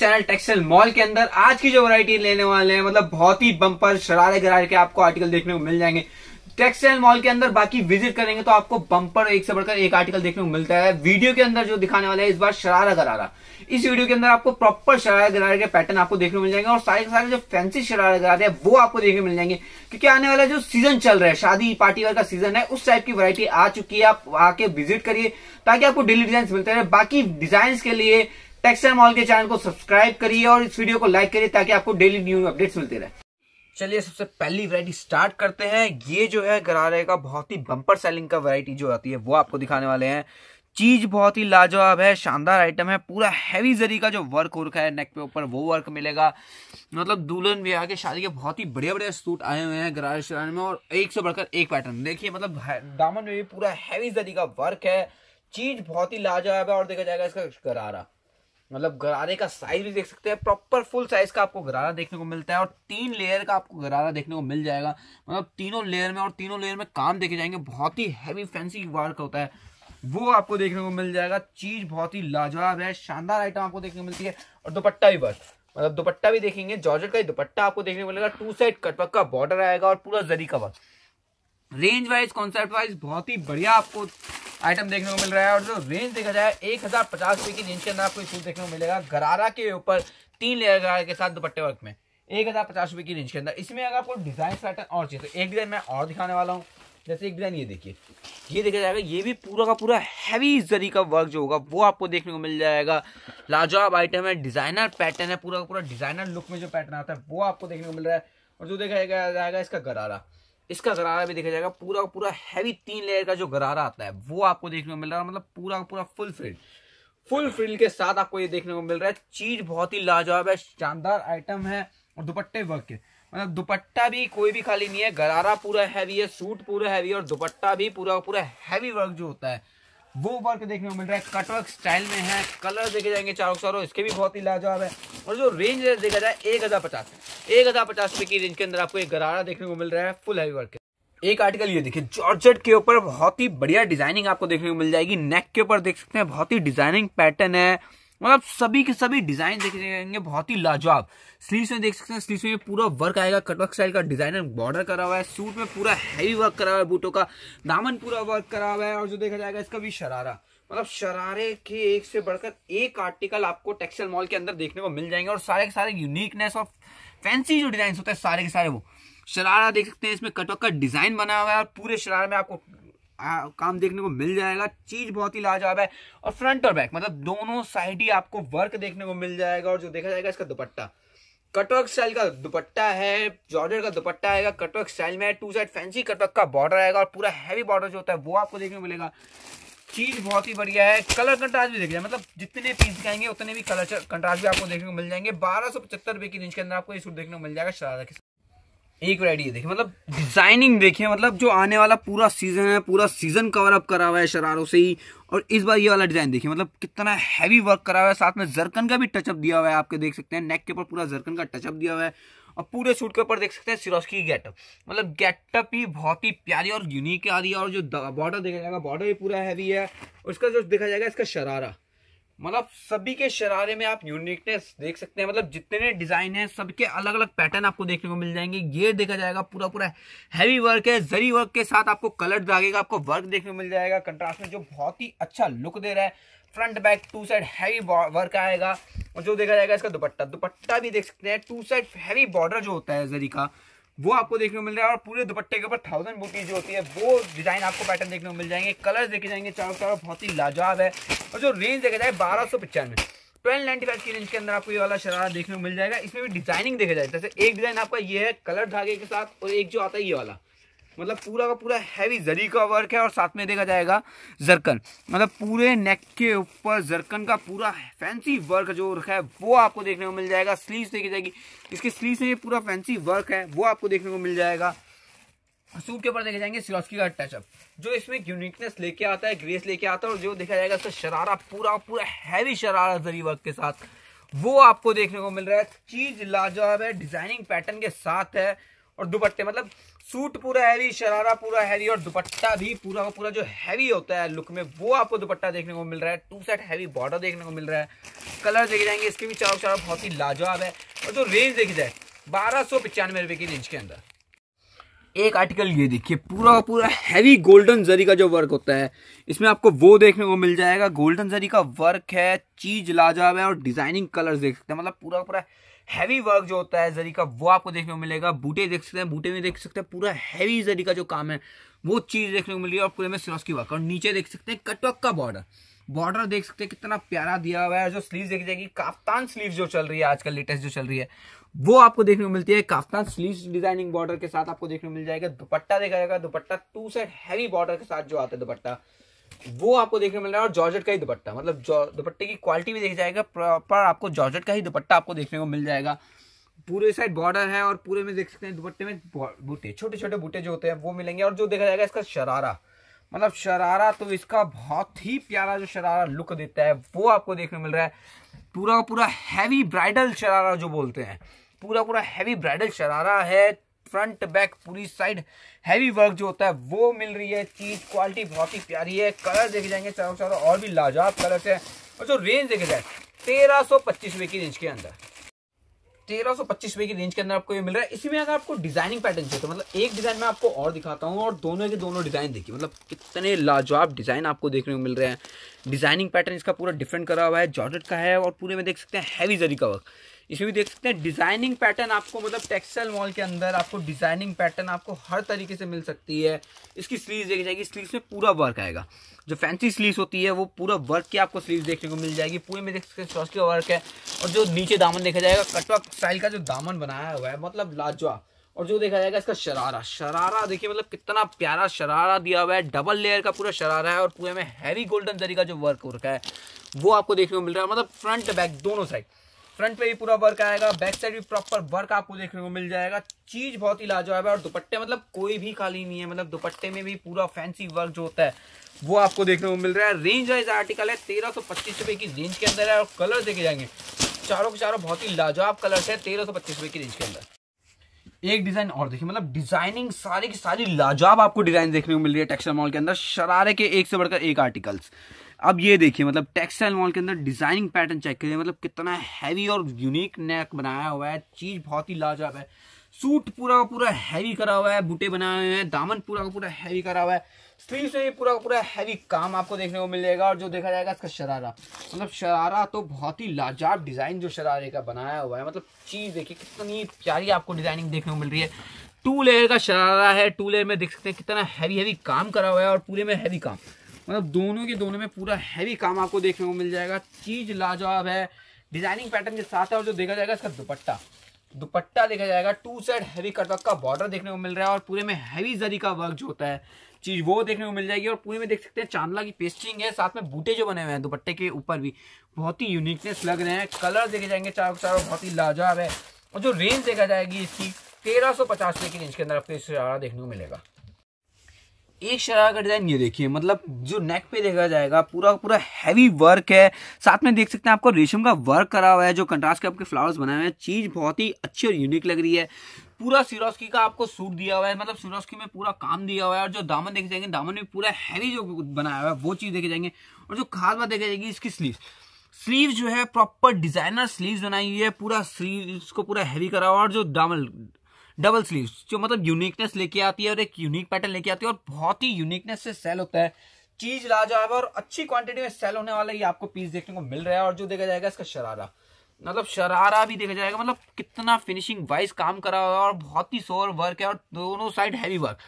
channel textile mall के अंदर आज की जो वैरायटी लेने वाले हैं मतलब बहुत ही बंपर शरारे गरारे के आपको आर्टिकल देखने को मिल जाएंगे टेक्सटाइल मॉल के अंदर बाकी विजिट करेंगे तो आपको बंपर एक से बढ़कर एक आर्टिकल देखने को मिलता है वीडियो के अंदर जो दिखाने वाले हैं इस बार शरारा गरारा इस वीडियो के अंदर आपको प्रॉपर शरारा गरारे के पैटर्न आपको देखने को मिल जाएंगे और सारे के सारे जो फैंसी शरारा गरारे हैं वो आपको देखने को मिल जाएंगे क्योंकि आने वाला जो सीजन चल रहा है शादी पार्टी वेयर का सीजन है उस टाइप की वरायटी आ चुकी है आप आके विजिट करिए ताकि आपको डेली डिजाइन मिलते रहे बाकी डिजाइन के लिए टेक्सटाइल मॉल के चैनल को सब्सक्राइब करिए और इस वीडियो को लाइक करिए ताकि आपको डेली न्यू अपडेट्स मिलते रहे चलिए सबसे पहली वैरायटी स्टार्ट करते हैं ये जो है गरारे का बहुत ही बम्पर सेलिंग का वैरायटी जो आती है वो आपको दिखाने वाले हैं चीज बहुत ही लाजवाब है शानदार आइटम है पूरा हैवी जरी का जो वर्क वर्क है नेक पे ऊपर वो वर्क मिलेगा मतलब दुल्हन भी आके शादी के बहुत ही बढ़िया बढ़िया सूट आए हुए हैं गरारे शरारे में और एक से बढ़कर एक पैटर्न देखिए मतलब दामन में भी पूरा हैवी जरी का वर्क है चीज बहुत ही लाजवाब है और देखा जाएगा इसका गरारा मतलब गरारे का साइज भी देख सकते हैं प्रॉपर फुल साइज का आपको गरारा देखने को मिलता है और तीन लेयर का आपको गरारा देखने को मिल जाएगा मतलब तीनों लेयर में और तीनों लेयर में काम देखे जाएंगे बहुत ही हैवी फैंसी वर्क होता है वो आपको देखने को मिल जाएगा चीज बहुत ही लाजवाब है शानदार आइटम आपको देखने को मिलती है और दुपट्टा भी बस मतलब दुपट्टा भी देखेंगे जॉर्जेट का ही दुपट्टा आपको देखने को मिलेगा टू साइड कटवर्क का बॉर्डर आएगा और पूरा जरी का work range wise concept wise बहुत ही बढ़िया आपको आइटम देखने को मिल रहा है और जो रेंज देखा जाए एक हज़ार पचास रुपए की रेंज के अंदर आपको सूट देखने को मिलेगा गरारा के ऊपर तीन लेयर गरारा के साथ दुपट्टे वर्क में एक हज़ार पचास रुपए की रेंज के अंदर इसमें अगर आपको डिज़ाइन पैटर्न और चाहिए तो एक डिज़ाइन मैं और दिखाने वाला हूँ जैसे एक डिज़ाइन ये देखिए ये देखा जाएगा ये भी पूरा का पूरा हैवी जरी का वर्क जो होगा वो आपको देखने को मिल जाएगा लाजवाब आइटम है डिज़ाइनर पैटर्न है पूरा का पूरा डिज़ाइनर लुक में जो पैटर्न आता है वो आपको देखने को मिल रहा है और जो देखा जाएगा इसका गरारा इसका गरारा भी देखा जाएगा पूरा पूरा हैवी तीन लेयर का जो गरारा आता है वो आपको देखने को मिल रहा है मतलब पूरा पूरा फुल फ्रिल फुल फ्रिल के साथ आपको ये देखने को मिल रहा है चीज बहुत ही लाजवाब है शानदार आइटम है और दुपट्टे वर्क के मतलब दुपट्टा भी कोई भी खाली नहीं है गरारा पूरा हैवी है सूट पूरा हैवी है और दुपट्टा भी पूरा पूरा हैवी वर्क जो होता है वो वर्क देखने को मिल रहा है कटवर्क स्टाइल में है कलर देखे जाएंगे चारों चारों इसके भी बहुत ही लाजवाब है और जो रेंज देखा जाए एक हज़ार पचास एक हज़ार पचास रुपए की रेंज के अंदर आपको एक गरारा देखने को मिल रहा है फुल हैवी वर्क एक आर्टिकल ये देखिए जॉर्जेट के ऊपर बहुत ही बढ़िया डिजाइनिंग आपको देखने को मिल जाएगी नेक के ऊपर देख सकते हैं बहुत ही डिजाइनिंग पैटर्न है मतलब सभी के सभी डिजाइन देखे जाएंगे बहुत ही लाजवाब स्लीव्स में देख सकते हैं स्लीव्स में पूरा वर्क आएगा कटवर्क स्टाइल का डिजाइनर बॉर्डर करा हुआ है सूट में पूरा हैवी वर्क करा हुआ है बूटों का दामन पूरा वर्क करा हुआ है और जो देखा जाएगा इसका भी शरारा मतलब शरारे के एक से बढ़कर एक आर्टिकल आपको टेक्सटाइल मॉल के अंदर देखने को मिल जाएंगे और सारे के सारे यूनिकनेस और फैंसी जो डिजाइन होते हैं सारे के सारे वो शरारा देख सकते हैं इसमें कटवर्क का डिजाइन बना हुआ है और पूरे शरारा में आपको काम देखने को मिल जाएगा चीज बहुत ही लाजवाब है और फ्रंट और बैक मतलब दोनों साइड ही आपको वर्क देखने को मिल जाएगा और जो देखा जाएगा इसका दुपट्टा कटवर्क स्टाइल का दुपट्टा है जॉर्जर का दुपट्टा आएगा कटवर्क स्टाइल में टू साइड फैंसी कटवर्क का बॉर्डर आएगा और पूरा हैवी बॉर्डर जो होता है वो आपको देखने को मिलेगा चीज बहुत ही बढ़िया है कलर कंट्रास्ट भी देख जाए मतलब जितने पीस दिखाएंगे उतने भी कलर कंट्रास्ट भी आपको देखने को मिल जाएंगे बारह सौ पचहत्तर रुपए की रेंज के अंदर आपको ये सूट देखने को मिल जाएगा शरारा के एक वरायटी देखिए मतलब डिजाइनिंग देखिए मतलब जो आने वाला पूरा सीजन है पूरा सीजन कवर अप करा हुआ है शरारों से ही और इस बार ये वाला डिजाइन देखिए मतलब कितना हैवी वर्क करा हुआ है साथ में जरकन का भी टचअप दिया हुआ है आपके देख सकते हैं नेक के ऊपर पूरा जरकन का टचअप दिया हुआ है और पूरे सूट के ऊपर देख सकते हैं सिरोस्की की गेटअप मतलब गेटअप ही बहुत ही प्यारी और यूनिक आ रही है और जो बॉर्डर देखा जाएगा बॉर्डर भी पूरा हैवी है उसका जो देखा जाएगा इसका शरारा मतलब सभी के शरारे में आप यूनिकनेस देख सकते हैं मतलब जितने डिजाइन है सबके अलग अलग पैटर्न आपको देखने को मिल जाएंगे ये देखा जाएगा पूरा पूरा हैवी वर्क है जरी वर्क के साथ आपको कलर दागेगा आपको वर्क देखने को मिल जाएगा कंट्रास्ट में जो बहुत ही अच्छा लुक दे रहा है front back two side heavy work आएगा और जो देखा जाएगा इसका दुपट्टा दुपट्टा भी देख सकते हैं टू साइड हैवी बॉर्डर जो होता है जरी का वो आपको देखने को मिल रहा है और पूरे दुपट्टे के ऊपर थाउजेंड बूटी जो होती है वो डिजाइन आपको पैटर्न देखने को मिल जाएंगे कलर देखे जाएंगे चारों तरफ बहुत ही लाजवाब है और जो रेंज देखा जाए बारह सौ पचानवे ट्वेल्व नाइन्टी फाइव की रेंज के अंदर आपको ये वाला शरारा देखने को मिल जाएगा इसमें भी डिजाइनिंग देखा जाए जैसे एक डिजाइन आपका ये है कलर धागे के साथ और एक जो आता है ये वाला मतलब पूरा का पूरा हैवी जरी का वर्क है और साथ में देखा जाएगा जरकन मतलब पूरे नेक के ऊपर जरकन का पूरा फैंसी वर्क जो रखा है वो आपको देखने को मिल जाएगा स्लीव देखी जाएगी इसके स्लीव में पूरा फैंसी वर्क है वो आपको देखने को मिल जाएगा सूट के ऊपर देखे जाएंगे सिलोस्की का टचअप जो इसमें यूनिकनेस लेके आता है ग्रेस लेके आता है और जो देखा जाएगा इसका शरारा पूरा पूरा हैवी शरारा जरी वर्क के साथ वो आपको देखने को मिल रहा है चीज लाजवाब है डिजाइनिंग पैटर्न के साथ है और दुपट्टे मतलब सूट पूरा हैवी शरारा पूरा हैवी और दुपट्टा भी पूरा का पूरा जो हैवी होता है लुक में वो आपको दुपट्टा देखने को मिल रहा है टू सेट हैवी बॉर्डर देखने को मिल रहा है कलर देखे जाएंगे इसके भी चारों चारों बहुत ही लाजवाब है और जो रेंज देखी जाए बारह सौ पचानवे रुपये की रेंज के अंदर एक आर्टिकल ये देखिए पूरा का पूरा हैवी गोल्डन जरी का जो वर्क होता है इसमें आपको वो देखने को मिल जाएगा गोल्डन जरी का वर्क है चीज लाजवाब है और डिजाइनिंग कलर्स देख सकते हैं मतलब पूरा पूरा हैवी वर्क जो होता है जरी का वो आपको देखने को मिलेगा बूटे देख सकते हैं बूटे में देख सकते हैं पूरा हैवी जरी का जो काम है वो चीज़ देखने को मिल रही है और पूरे में सिरोस्की की वर्क और नीचे देख सकते हैं कटवक का बॉर्डर बॉर्डर देख सकते हैं कितना प्यारा दिया हुआ है जो स्लीव देखी जाएगी काफ्तान स्लीव जो चल रही है आजकल लेटेस्ट जो चल रही है वो आपको देखने को मिलती है काफ्तान स्लीव डिजाइनिंग बॉर्डर के साथ आपको देखने को मिल जाएगा दुपट्टा देखा जाएगा dupatta two set heavy border के साथ जो आता है दुपट्टा वो आपको देखने को मिल रहा है और जॉर्जेट का ही दुपट्टा मतलब दुपट्टे की क्वालिटी भी देख जाएगा प्रॉपर आपको जॉर्जेट का ही दुपट्टा आपको देखने को मिल जाएगा पूरे साइड बॉर्डर है और पूरे में देख सकते हैं दुपट्टे में बूटे छोटे छोटे बूटे जो होते हैं वो मिलेंगे और जो देखा जाएगा इसका शरारा मतलब शरारा तो इसका बहुत ही प्यारा जो शरारा लुक देता है वो आपको देखने मिल रहा है पूरा पूरा हैवी ब्राइडल शरारा जो बोलते हैं पूरा पूरा हैवी ब्राइडल शरारा है फ्रंट बैक पूरी साइड हैवी वर्क जो होता है वो मिल रही है चीज़ क्वालिटी बहुत ही प्यारी है कलर देखे जाएंगे चारों चारों और भी लाजवाब कलर है और जो रेंज देखे जाए तेरह सौ पच्चीस रुपए की रेंज के अंदर तेरह सौ पच्चीस रुपए की रेंज के अंदर आपको ये मिल रहा है इसी में अगर आपको डिजाइनिंग पैटर्न चाहिए तो मतलब एक डिजाइन में आपको और दिखाता हूँ और दोनों के दोनों डिजाइन देखिए मतलब कितने लाजवाब डिजाइन आपको देखने को मिल रहे हैं डिजाइनिंग पैटर्न इसका पूरा डिफरेंट करा हुआ है जॉर्जेट का है और पूरे में देख सकते हैं हैवी जरी का वर्क इसमें भी देख सकते हैं डिजाइनिंग पैटर्न आपको मतलब टेक्सटाइल मॉल के अंदर आपको डिजाइनिंग पैटर्न आपको हर तरीके से मिल सकती है इसकी स्लीव देखी जाएगी स्लीव में पूरा वर्क आएगा जो फैंसी स्लीव होती है वो पूरा वर्क की आपको स्लीव देखने को मिल जाएगी पूरे में देख सकते हैं चौथी वर्क है और जो नीचे दामन देखा जाएगा कटवा स्टाइल का जो दामन बनाया हुआ है मतलब लाजवा और जो देखा जाएगा इसका शरारा शरारा देखिए मतलब कितना प्यारा शरारा दिया हुआ है डबल लेयर का पूरा शरारा है और पूरे में हैवी गोल्डन जरी का जो वर्क हो रखा है वो आपको देखने को मिल रहा है मतलब फ्रंट बैक दोनों साइड फ्रंट पे भी पूरा वर्क आएगा बैक साइड भी प्रॉपर वर्क आपको देखने को मिल जाएगा चीज बहुत ही लाजवाब है और दुपट्टे मतलब कोई भी खाली नहीं है मतलब दुपट्टे में भी पूरा फैंसी वर्क जो होता है वो आपको देखने को मिल रहा है रेंज वाइज आर्टिकल है तेरह सौ पच्चीस रुपए की रेंज के अंदर है और कलर देखे जाएंगे चारों के चारों बहुत ही लाजवाब कलर है तेरह सौ पच्चीस रुपए की रेंज के अंदर एक डिजाइन और देखिए मतलब डिजाइनिंग सारी की सारी लाजवाब आपको डिजाइन देखने को मिल रही है टेक्सचर मॉल के अंदर शरारे के एक से बढ़कर एक आर्टिकल्स अब ये देखिए मतलब टेक्सटाइल मॉल के अंदर डिजाइनिंग पैटर्न चेक करिए मतलब कितना हैवी और यूनिक नेक बनाया हुआ है चीज बहुत ही लाजवाब है सूट पूरा का पूरा हैवी करा हुआ है बूटे बनाए हुए हैं दामन पूरा का पूरा हैवी करा हुआ है स्लीव से भी पूरा का पूरा हैवी काम आपको देखने को मिलेगा और जो देखा जाएगा इसका शरारा मतलब शरारा तो बहुत ही लाजाब डिज़ाइन जो शरारे का बनाया हुआ है मतलब चीज़ देखिए कितनी प्यारी आपको डिज़ाइनिंग देखने को मिल रही है टू लेयर का शरारा है टू लेयर में देख सकते हैं कितना हैवी हैवी काम करा हुआ है और पूरे में हैवी काम मतलब दोनों के दोनों में पूरा हैवी काम आपको देखने को मिल जाएगा चीज़ लाजवाब है डिजाइनिंग पैटर्न के साथ है और जो देखा जाएगा इसका दुपट्टा दुपट्टा देखा जाएगा टू साइड हैवी कटवर्क का बॉर्डर देखने को मिल रहा है और पूरे में हैवी जरी का वर्क जो होता है चीज़ वो देखने को मिल जाएगी और पूरे में देख सकते हैं चांदला की पेस्टिंग है साथ में बूटे जो बने हुए हैं दुपट्टे के ऊपर भी बहुत ही यूनिकनेस लग रहे हैं कलर देखे जाएंगे चारों चारों बहुत ही लाजवाब है और जो रेंज देखा जाएगी इसकी तेरह सौ पचास रुपए की रेंज के अंदर आपको इस देखने को मिलेगा एक शरारा का डिज़ाइन ये देखिए मतलब जो नेक पे देखा जाएगा पूरा पूरा हैवी वर्क है साथ में देख सकते हैं आपको रेशम का वर्क करा हुआ है जो कंट्रास्ट के आपके फ्लावर्स बनाए हुए हैं चीज़ बहुत ही अच्छी और यूनिक लग रही है पूरा सिरोस्की का आपको सूट दिया हुआ है मतलब सिरोस्की में पूरा काम दिया हुआ है और जो दामन देखे जाएंगे दामन में पूरा हैवी जो बनाया हुआ है वो चीज़ देखे जाएंगे और जो खास बात देखी जाएगी इसकी स्लीव स्लीव जो है प्रॉपर डिजाइनर स्लीव बनाई हुई है पूरा स्लीव को पूरा हैवी करा हुआ और जो दामन डबल स्लीव जो मतलब यूनिकनेस लेके आती है और एक यूनिक पैटर्न लेके आती है और बहुत ही यूनिकनेस से सेल होता है चीज लाजवाब और अच्छी क्वांटिटी में सेल होने वाला ये आपको पीस देखने को मिल रहा है और जो देखा जाएगा इसका शरारा मतलब शरारा भी देखा जाएगा मतलब कितना फिनिशिंग वाइज काम करा हुआ है और बहुत ही सोर वर्क है और दोनों साइड हैवी वर्क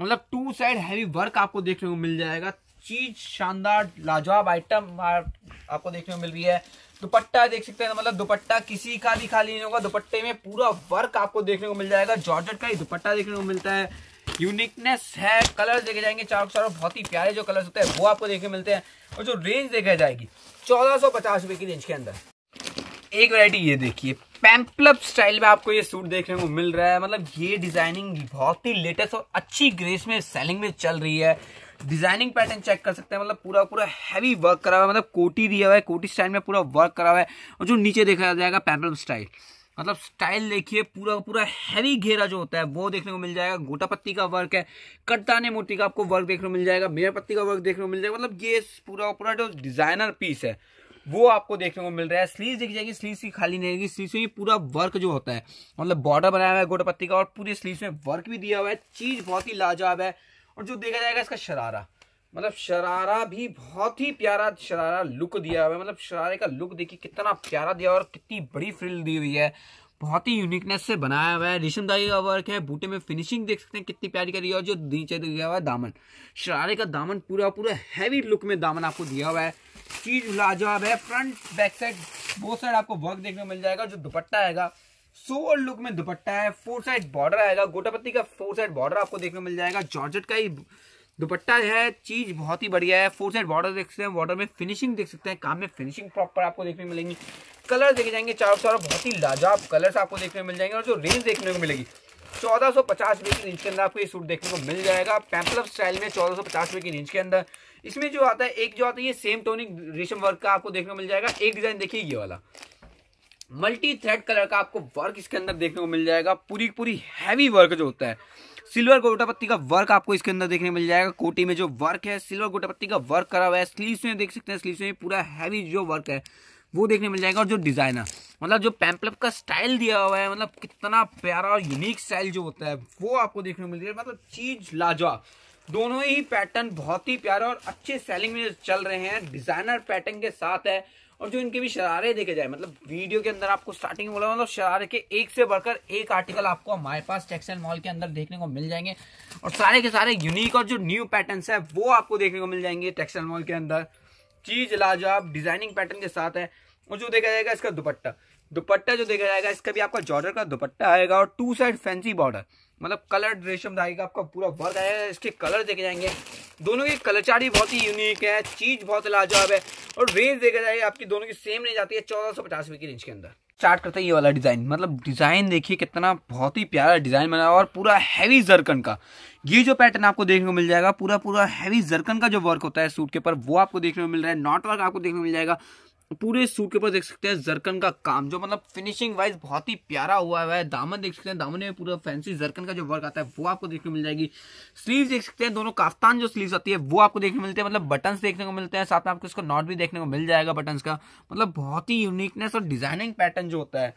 मतलब टू साइड हैवी वर्क आपको देखने को मिल जाएगा चीज शानदार लाजवाब आइटम आपको देखने को मिल रही है दुपट्टा देख सकते हैं तो मतलब दुपट्टा किसी का भी खाली नहीं होगा दुपट्टे में पूरा वर्क आपको देखने को मिल जाएगा जॉर्जेट का ही दुपट्टा देखने को मिलता है यूनिकनेस है कलर देखे जाएंगे चारों चारों बहुत ही प्यारे जो कलर्स होते हैं वो आपको देखने मिलते हैं और जो रेंज देखा जाएगी चौदह सौ पचास की रेंज के अंदर एक वरायटी ये देखिए पैम्पलब स्टाइल में आपको ये सूट देखने को मिल रहा है मतलब ये डिजाइनिंग बहुत ही लेटेस्ट और अच्छी ग्रेस में सेलिंग में चल रही है डिजाइनिंग पैटर्न चेक कर सकते हैं मतलब पूरा पूरा हैवी वर्क करा हुआ है मतलब कोटी दिया हुआ है कोटी स्टाइल में पूरा वर्क करा हुआ है और जो नीचे देखा जाएगा पैम्पल स्टाइल मतलब स्टाइल देखिए पूरा पूरा हैवी घेरा जो होता है वो देखने को मिल जाएगा गोटा पत्ती का वर्क है कटदाने मूर्ति का आपको वर्क देखने को मिल जाएगा मेयर पत्ती का वर्क देखने को मिल जाएगा मतलब ये पूरा पूरा जो डिजाइनर पीस है वो आपको देखने को मिल रहा है स्लीव दिख जाएगी स्लीव की खाली नहीं रहेगी स्लीव में पूरा वर्क जो होता है मतलब बॉर्डर बनाया हुआ है गोटा पत्ती का और पूरे स्लीव में वर्क भी दिया हुआ है चीज बहुत ही लाजवाब है और जो देखा जाएगा इसका शरारा मतलब शरारा भी बहुत ही प्यारा शरारा लुक दिया हुआ है मतलब शरारे का लुक देखिए कितना प्यारा दिया और कितनी बड़ी फ्रिल दी हुई है बहुत ही यूनिकनेस से बनाया हुआ है रिशमदारी का वर्क है बूटे में फिनिशिंग देख सकते हैं कितनी प्यारी करी है और जो नीचे दिया हुआ है दामन शरारे का दामन पूरा पूरा हैवी लुक में दामन आपको दिया हुआ है चीज लाजवाब है फ्रंट बैक साइड बहुत साइड आपको वर्क देखने मिल जाएगा जो दुपट्टा आएगा सोवर लुक में दुपट्टा है फोर साइड बॉर्डर आएगा गोटापत्ती का फोर साइड बॉर्डर आपको देखने मिल जाएगा जॉर्जेट का ही दुपट्टा है चीज बहुत ही बढ़िया है फोर साइड बॉर्डर देख सकते हैं बॉर्डर में फिनिशिंग देख सकते हैं काम में फिनिशिंग प्रॉपर आपको देखने मिलेंगी कलर देखे जाएंगे चारों चारों बहुत ही लाजाब कलर्स आपको देखने मिल जाएंगे और जो रेंज देखने को मिलेगी चौदह सौ पचास रुपए की रेंज के अंदर आपको ये सूट देखने को मिल जाएगा पैम्पलअप स्टाइल में चौदह सौ पचास रुपए की रेंज के अंदर इसमें जो आता है एक जो आता है ये सेम टोनिक रेशम वर्क का आपको देखने को मिल जाएगा एक डिजाइन देखिए ये वाला मल्टी थ्रेड कलर का आपको वर्क इसके अंदर देखने को मिल जाएगा पूरी पूरी हैवी वर्क जो होता है सिल्वर गोटा पत्ती का वर्क आपको इसके अंदर देखने मिल जाएगा कोटी में जो वर्क है सिल्वर गोटा पत्ती का वर्क करा हुआ है स्लीव्स में देख सकते हैं स्लीव्स में पूरा हैवी जो वर्क है वो देखने मिल जाएगा और जो डिज़ाइन है मतलब जो पैम्पलप का स्टाइल दिया हुआ है मतलब कितना प्यारा और यूनिक स्टाइल जो होता है वो आपको देखने को मिल जाएगा मतलब चीज लाजवाब दोनों ही पैटर्न बहुत ही प्यारा और अच्छे सेलिंग में चल रहे हैं डिजाइनर पैटर्न के साथ है और जो इनके भी शरारे देखे जाए मतलब वीडियो के अंदर आपको स्टार्टिंग बोला मतलब शरारे के एक से बढ़कर एक आर्टिकल आपको हमारे पास टेक्सटाइल मॉल के अंदर देखने को मिल जाएंगे और सारे के सारे यूनिक और जो न्यू पैटर्न है वो आपको देखने को मिल जाएंगे टेक्सटाइल मॉल के अंदर चीज लाजवाब डिजाइनिंग पैटर्न के साथ है और जो देखा जाएगा इसका दुपट्टा दुपट्टा जो देखा जाएगा इसका भी आपका जॉर्डर का दुपट्टा आएगा और टू साइड फैंसी बॉर्डर मतलब कलर रेशम धागे का आपका पूरा वर्क आया है इसके कलर देखे जाएंगे दोनों की कलरचारी बहुत ही यूनिक है चीज बहुत लाजवाब है और रेंज देखा जाए आपकी दोनों की सेम रेंज आती है चौदह सौ पचास रुपए की रेंज के अंदर स्टार्ट करते हैं ये वाला डिज़ाइन मतलब डिज़ाइन देखिए कितना बहुत ही प्यारा डिज़ाइन बना और पूरा हैवी जरकन का ये जो पैटर्न आपको देखने को मिल जाएगा पूरा पूरा हैवी जरकन का जो वर्क होता है सूट के ऊपर वो आपको देखने को मिल रहा है नॉट वर्क आपको देखने को मिल जाएगा पूरे सूट के ऊपर देख सकते हैं जरकन का काम जो मतलब फिनिशिंग वाइज बहुत ही प्यारा हुआ हुआ है दामन देख सकते हैं दामन में पूरा फैंसी जरकन का जो वर्क आता है वो आपको देखने मिल जाएगी स्लीव्स देख सकते हैं दोनों काफ्तान जो स्लीव्स आती है वो आपको देखने मिलते हैं मतलब बटन्स देखने को मिलते हैं साथ में आपको इसको नॉट भी देखने को मिल जाएगा बटन का मतलब बहुत ही यूनिकनेस और डिजाइनिंग पैटर्न जो होता है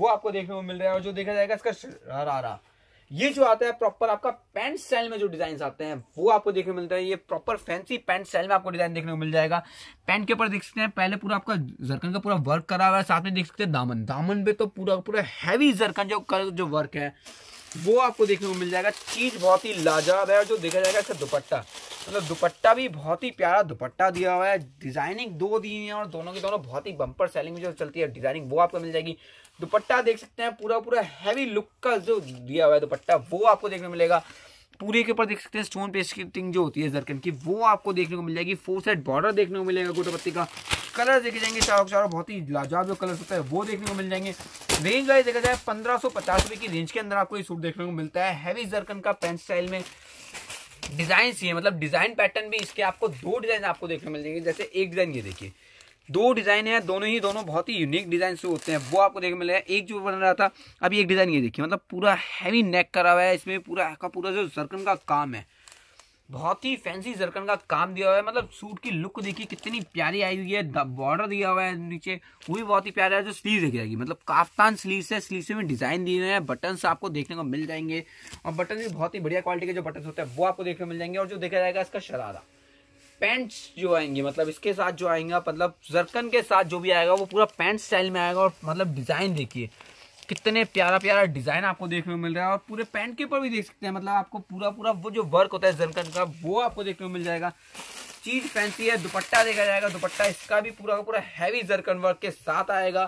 वो आपको देखने को मिल रहा है और जो देखा जाएगा इसका शरारा ये जो आता है प्रॉपर आपका पैंट स्टाइल में जो डिजाइन आते हैं वो आपको देखने को मिलता है ये प्रॉपर फैंसी पैंट स्टाइल में आपको डिजाइन देखने को मिल जाएगा पैंट के ऊपर देख सकते हैं पहले पूरा आपका जरकन का पूरा वर्क करा हुआ है साथ में देख सकते हैं दामन दामन पे तो पूरा पूरा हैवी जरकन जो जो वर्क है वो आपको देखने को मिल जाएगा चीज़ बहुत ही लाजवाब है और जो देखा जाएगा इसका दुपट्टा मतलब तो दुपट्टा भी बहुत ही प्यारा दुपट्टा दिया हुआ है डिज़ाइनिंग दो दी हुई है और दोनों की दोनों बहुत ही बम्पर सेलिंग में जो चलती है डिज़ाइनिंग वो आपको मिल जाएगी दुपट्टा देख सकते हैं पूरा पूरा हैवी लुक का जो दिया हुआ है दुपट्टा वो आपको देखने को मिलेगा पूरे के ऊपर देख सकते हैं स्टोन पेस्टिंग जो होती है जरकन की वो आपको देखने को मिल जाएगी फोर साइड बॉर्डर देखने को मिलेगा गोटोपत्ती का कलर देखे जाएंगे चारों चारों बहुत ही लाजवाब जो कलर होता है वो देखने को मिल जाएंगे रेंज वाइज देखा जाए पंद्रह सौ पचास रुपए की रेंज के अंदर आपको ये सूट देखने को मिलता है हैवी जर्कन का पेंट स्टाइल में डिजाइन है मतलब डिजाइन पैटर्न भी इसके आपको दो डिजाइन आपको देखने मिल जाएंगे जैसे एक डिजाइन ये देखिए दो डिजाइन है दोनों ही दोनों बहुत ही यूनिक डिजाइन से होते हैं वो आपको देखने मिले एक जो बन रहा था अभी एक डिजाइन ये देखिए मतलब पूरा हैवी नेक करा हुआ है इसमें पूरा का पूरा जो सर्कन का काम है बहुत ही फैंसी जरकन का काम दिया हुआ है मतलब सूट की लुक देखिए कितनी प्यारी आई हुई है बॉर्डर दिया हुआ है नीचे वो भी बहुत ही प्यारा है जो स्लीव देखी जाएगी मतलब काफ्तान स्लीव है स्लीव में डिजाइन दिए हुए हैं बटन आपको देखने को मिल जाएंगे और बटन भी बहुत ही बढ़िया क्वालिटी के जो बटन होते हैं वो आपको देखने को मिल जाएंगे और जो देखा जाएगा इसका शरारा पैंट्स जो आएंगे मतलब इसके साथ जो आएंगे मतलब जरकन के साथ जो भी आएगा वो पूरा पैंट स्टाइल में आएगा और मतलब डिजाइन देखिए कितने प्यारा प्यारा डिजाइन आपको देखने को मिल रहा है और पूरे पैंट के ऊपर भी देख सकते हैं मतलब आपको पूरा पूरा वो जो वर्क होता है जनकन का वो आपको देखने को मिल जाएगा चीज फैंसी है दुपट्टा देखा जाएगा दुपट्टा इसका भी पूरा का पूरा हैवी जरकन वर्क के साथ आएगा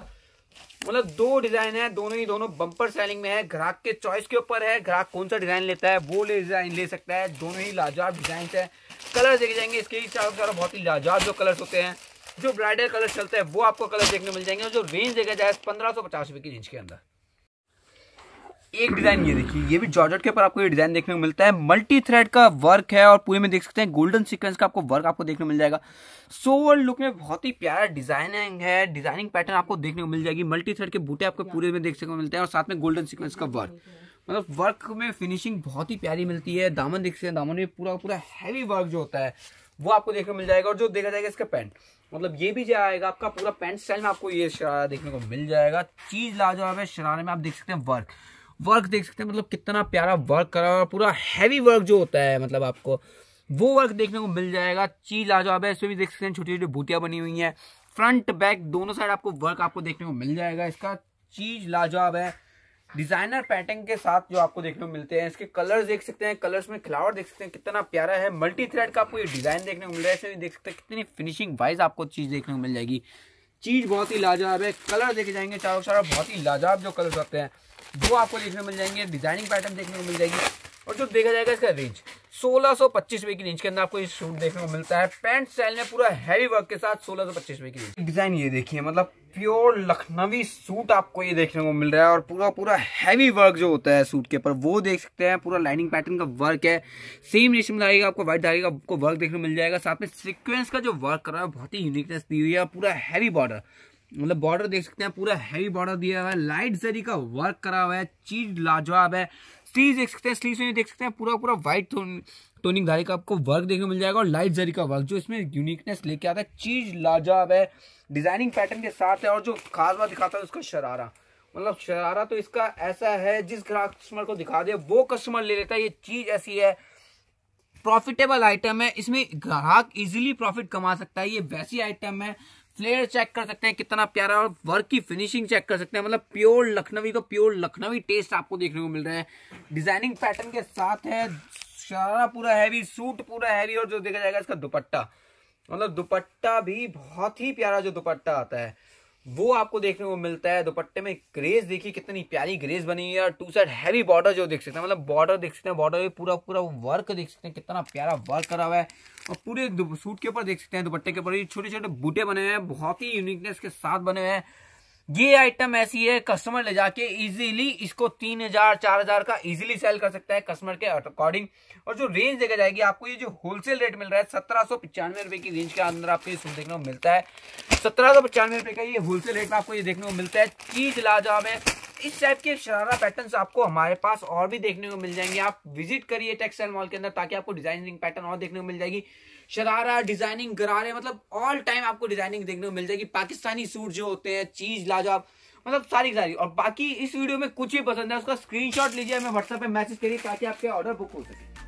मतलब दो डिजाइन है दोनों ही दोनों बम्पर सेलिंग में है ग्राहक के चॉइस के ऊपर है ग्राहक कौन सा डिजाइन लेता है वो ले डिजाइन ले सकता है दोनों ही लाजवाब डिजाइन है कलर देखे जाएंगे इसके चारों चारों बहुत ही लाजवाब जो कलर होते हैं जो ब्राइडल कलर चलते हैं वो आपको कलर देखने मिल जाएंगे और जो रेंज देखा जाए पंद्रह सौ पचास रुपए की रेंज के अंदर एक डिजाइन ये देखिए ये भी जॉर्जेट के ऊपर आपको ये डिजाइन देखने को मिलता है मल्टी थ्रेड का वर्क है और पूरे में देख सकते हैं गोल्डन सीक्वेंस का आपको वर्क आपको देखने को मिल जाएगा सोवर लुक में बहुत ही प्यारा डिजाइनिंग है डिजाइनिंग पैटर्न आपको देखने को मिल जाएगी मल्टी थ्रेड के बूटे आपको पूरे में देखने को मिलते हैं और साथ में गोल्डन सिक्वेंस का वर्क मतलब वर्क में फिनिशिंग बहुत ही प्यारी मिलती है दामन देख सकते हैं दामन में पूरा पूरा हैवी वर्क जो होता है वो आपको देखने को मिल जाएगा और जो देखा जाएगा इसका पैंट मतलब ये भी जाएगा आपका पूरा पैंट स्टाइल में आपको ये शरारा देखने को मिल जाएगा चीज लाजवाब है शरारे में आप देख सकते हैं वर्क वर्क देख सकते हैं मतलब कितना प्यारा वर्क करा हुआ पूरा हैवी वर्क जो होता है मतलब आपको वो वर्क देखने को मिल जाएगा चीज लाजवाब है इसमें भी देख सकते हैं छोटी छोटी बूटियाँ बनी हुई हैं फ्रंट बैक दोनों साइड आपको वर्क आपको देखने को मिल जाएगा इसका चीज लाजवाब है डिजाइनर पैटर्न के साथ जो आपको देखने को मिलते हैं इसके कलर्स देख सकते हैं कलर्स में खिलावट देख सकते हैं कितना प्यारा है मल्टी थ्रेड का आपको ये डिजाइन देखने को मिल रहा है इसमें देख सकते हैं कितनी फिनिशिंग वाइज आपको चीज देखने को मिल जाएगी चीज़ बहुत ही लाजवाब है कलर देखे जाएंगे चारों चारों बहुत ही लाजवाब जो कलर होते हैं वो आपको देखने मिल जाएंगे डिजाइनिंग पैटर्न देखने को मिल जाएगी और जो देखा जाएगा इसका रेंज सोलह की रेंज के अंदर आपको ये सूट देखने को मिलता है पैंट स्टाइल में पूरा हैवी वर्क के साथ सोलह सौ पच्चीस की रेंज डिजाइन ये देखिए मतलब प्योर लखनवी सूट आपको ये देखने को मिल रहा है और पूरा पूरा हैवी वर्क जो होता है सूट के ऊपर वो देख सकते हैं पूरा लाइनिंग पैटर्न का वर्क है सेम रेशम लगेगा आपको व्हाइट धागे का आपको वर्क देखने को मिल जाएगा साथ में सिक्वेंस का जो वर्क कर रहा है बहुत ही यूनिकनेस दी हुई है पूरा हैवी बॉर्डर मतलब बॉर्डर देख सकते हैं पूरा हैवी बॉर्डर दिया हुआ है लाइट जरी का वर्क करा हुआ है चीज लाजवाब है स्लीव देख सकते हैं स्लीव में देख सकते हैं पूरा पूरा व्हाइट टोनिंग धारी का आपको वर्क देखने मिल जाएगा और लाइट जरी का वर्क जो इसमें यूनिकनेस लेके आता है चीज लाजवाब है डिजाइनिंग पैटर्न के साथ है और जो खास बात दिखाता है उसका शरारा मतलब शरारा तो इसका ऐसा है जिस कस्टमर को दिखा दे वो कस्टमर ले लेता है ये चीज ऐसी है प्रॉफिटेबल आइटम है इसमें ग्राहक इजीली प्रॉफिट कमा सकता है ये वैसी आइटम है फ्लेयर चेक कर सकते हैं कितना प्यारा और वर्क की फिनिशिंग चेक कर सकते हैं मतलब प्योर लखनवी का तो प्योर लखनवी टेस्ट आपको देखने को मिल रहा है डिजाइनिंग पैटर्न के साथ है सारा पूरा हैवी सूट पूरा हैवी और जो देखा जाएगा इसका दुपट्टा मतलब दुपट्टा भी बहुत ही प्यारा जो दुपट्टा आता है वो आपको देखने को मिलता है दुपट्टे में ग्रेस देखिए कितनी प्यारी ग्रेस बनी है और टू साइड हैवी बॉर्डर जो देख सकते हैं मतलब बॉर्डर देख सकते हैं बॉर्डर पूरा पूरा वर्क देख सकते हैं कितना प्यारा वर्क करा हुआ है और पूरे सूट के ऊपर देख सकते हैं दुपट्टे के ऊपर छोटे छोटे बूटे बने हुए हैं बहुत ही यूनिकनेस के साथ बने हुए हैं ये आइटम ऐसी है कस्टमर ले जाके इजीली इसको तीन हजार चार हजार का इजीली सेल कर सकता है कस्टमर के अकॉर्डिंग और जो रेंज देखा जाएगी आपको ये जो होलसेल रेट मिल रहा है सत्रह सौ पचानवे रुपए की रेंज के अंदर आपको ये सूट देखने को मिलता है सत्रह सौ पचानवे रुपए का ये होलसेल रेट में आपको ये देखने को मिलता है चीज लाजवाब है इस टाइप के शरारा पैटर्न आपको हमारे पास और भी देखने को मिल जाएंगे आप विजिट करिए टेक्सटाइल मॉल के अंदर ताकि आपको डिजाइनिंग पैटर्न और देखने को मिल जाएगी शरारा डिजाइनिंग गरारे मतलब ऑल टाइम आपको डिजाइनिंग देखने को मिल जाएगी पाकिस्तानी सूट जो होते हैं चीज लाजवाब मतलब सारी सारी और बाकी इस वीडियो में कुछ भी पसंद है उसका स्क्रीनशॉट लीजिए हमें व्हाट्सएप पे मैसेज करिए ताकि आपके ऑर्डर बुक हो सके